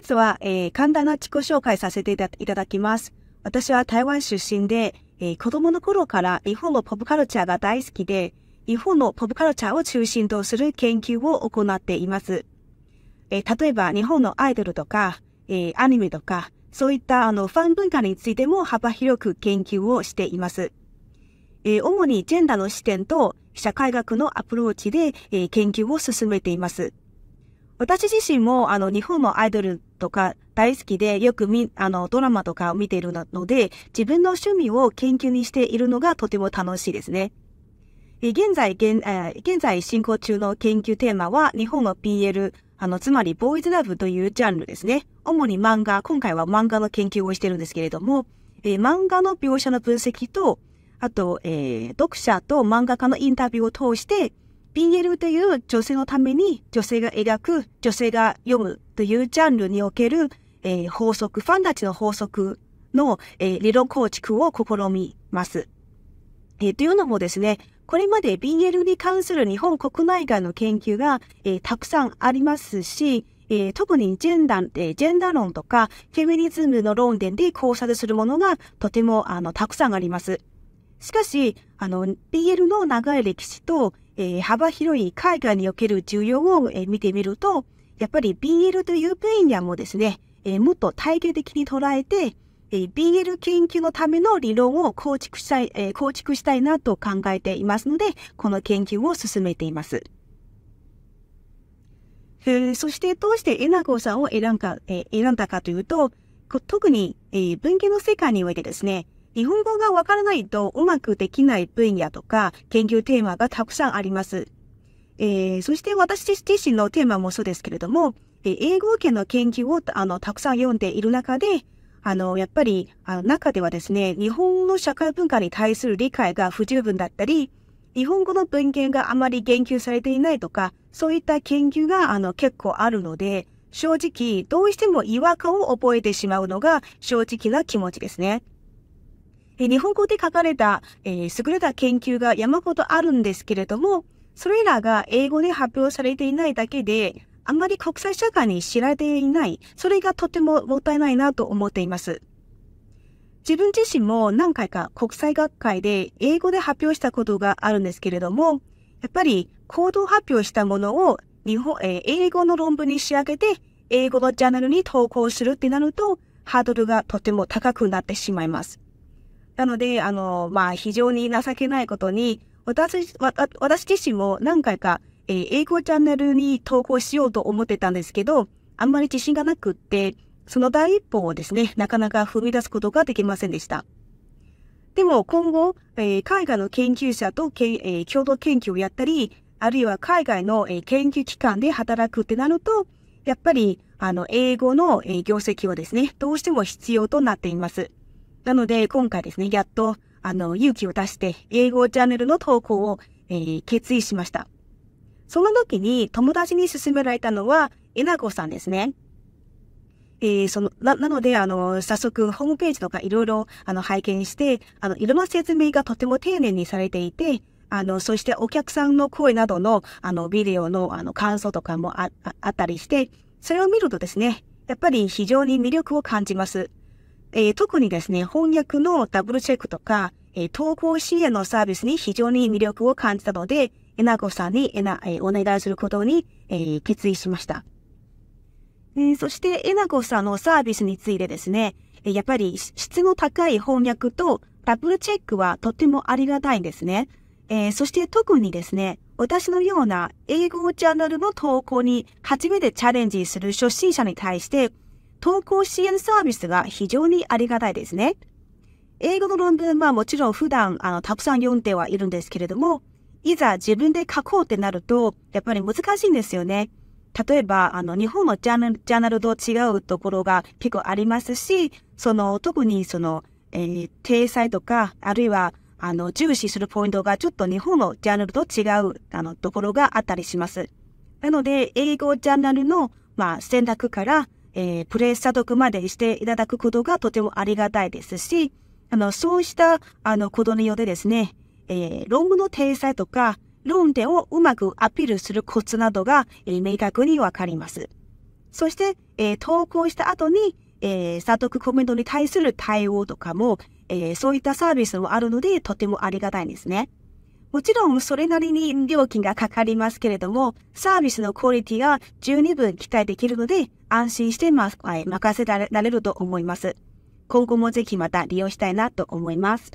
まずは、えー、簡単な自己紹介させていただきます。私は台湾出身で、えー、子供の頃から日本のポップカルチャーが大好きで、日本のポップカルチャーを中心とする研究を行っています。えー、例えば日本のアイドルとか、えー、アニメとか、そういったあのファン文化についても幅広く研究をしています。えー、主にジェンダーの視点と社会学のアプローチで、えー、研究を進めています。私自身もあの日本のアイドルとか大好きでよくみ、あの、ドラマとかを見ているので、自分の趣味を研究にしているのがとても楽しいですね。現在、現現在進行中の研究テーマは日本の PL、あの、つまりボーイズラブというジャンルですね。主に漫画、今回は漫画の研究をしてるんですけれども、えー、漫画の描写の分析と、あと、えー、読者と漫画家のインタビューを通して、BL という女性のために女性が描く、女性が読むというジャンルにおける、えー、法則、ファンたちの法則の、えー、理論構築を試みます。えー、というのもですね、これまで BL に関する日本国内外の研究が、えー、たくさんありますし、えー、特にジェンダー、えー、ジェンダー論とか、フェミニズムの論点で考察するものがとても、あの、たくさんあります。しかし、あの、BL の長い歴史と、えー、幅広い海外における需要を、えー、見てみると、やっぱり BL という分野もですね、えー、もっと体系的に捉えて、えー、BL 研究のための理論を構築したい、えー、構築したいなと考えていますので、この研究を進めています。えー、そしてどうしてえなこさんを選んか、えー、選んだかというと、特に、えー、文献の世界においてですね、日本語がわからないとうまくできない分野とか研究テーマがたくさんあります。えー、そして私自身のテーマもそうですけれども、え英語圏の研究をあのたくさん読んでいる中で、あの、やっぱり、あの中ではですね、日本の社会文化に対する理解が不十分だったり、日本語の文献があまり言及されていないとか、そういった研究があの結構あるので、正直、どうしても違和感を覚えてしまうのが正直な気持ちですね。え日本語で書かれた、えー、優れた研究が山ほどあるんですけれども、それらが英語で発表されていないだけで、あんまり国際社会に知られていない、それがとてももったいないなと思っています。自分自身も何回か国際学会で英語で発表したことがあるんですけれども、やっぱり行動発表したものを日本、えー、英語の論文に仕上げて、英語のジャーナルに投稿するってなると、ハードルがとても高くなってしまいます。なので、あの、まあ、非常に情けないことに、私、私自身も何回か、えー、英語チャンネルに投稿しようと思ってたんですけど、あんまり自信がなくって、その第一歩をですね、なかなか踏み出すことができませんでした。でも今後、えー、海外の研究者とけん、えー、共同研究をやったり、あるいは海外の、えー、研究機関で働くってなると、やっぱり、あの、英語の、えー、業績はですね、どうしても必要となっています。なので、今回ですね、やっと、あの、勇気を出して、英語チャンネルの投稿を、えー、決意しました。その時に友達に勧められたのは、えなこさんですね。えー、その、な、なので、あの、早速、ホームページとかいろいろ、あの、拝見して、あの、いろんな説明がとても丁寧にされていて、あの、そしてお客さんの声などの、あの、ビデオの、あの、感想とかもあ、ああったりして、それを見るとですね、やっぱり非常に魅力を感じます。えー、特にですね、翻訳のダブルチェックとか、えー、統支援のサービスに非常に魅力を感じたので、えなこさんにえな、えー、お願いすることに、えー、決意しました。えー、そして、えなこさんのサービスについてですね、えやっぱり質の高い翻訳とダブルチェックはとてもありがたいんですね。えそして特にですね、私のような英語チャンネルの投稿に初めてチャレンジする初心者に対して、投稿支援サービスが非常にありがたいですね。英語の論文はもちろん普段あのたくさん読んではいるんですけれども、いざ自分で書こうってなると、やっぱり難しいんですよね。例えば、あの、日本のジャーナルと違うところが結構ありますし、その、特にその、えー、体裁とか、あるいは、あの、重視するポイントがちょっと日本のジャーナルと違う、あの、ところがあったりします。なので、英語ジャーナルの、まあ、選択から、えー、プレイしたまでしていただくことがとてもありがたいですし、あの、そうした、あの、ことによってですね、えー、論文の体裁とか、論点をうまくアピールするコツなどが、えー、明確にわかります。そして、えー、投稿した後に、えー、査読コメントに対する対応とかも、えー、そういったサービスもあるので、とてもありがたいんですね。もちろんそれなりに料金がかかりますけれども、サービスのクオリティが十二分期待できるので、安心して、まあ、任せられると思います。今後もぜひまた利用したいなと思います。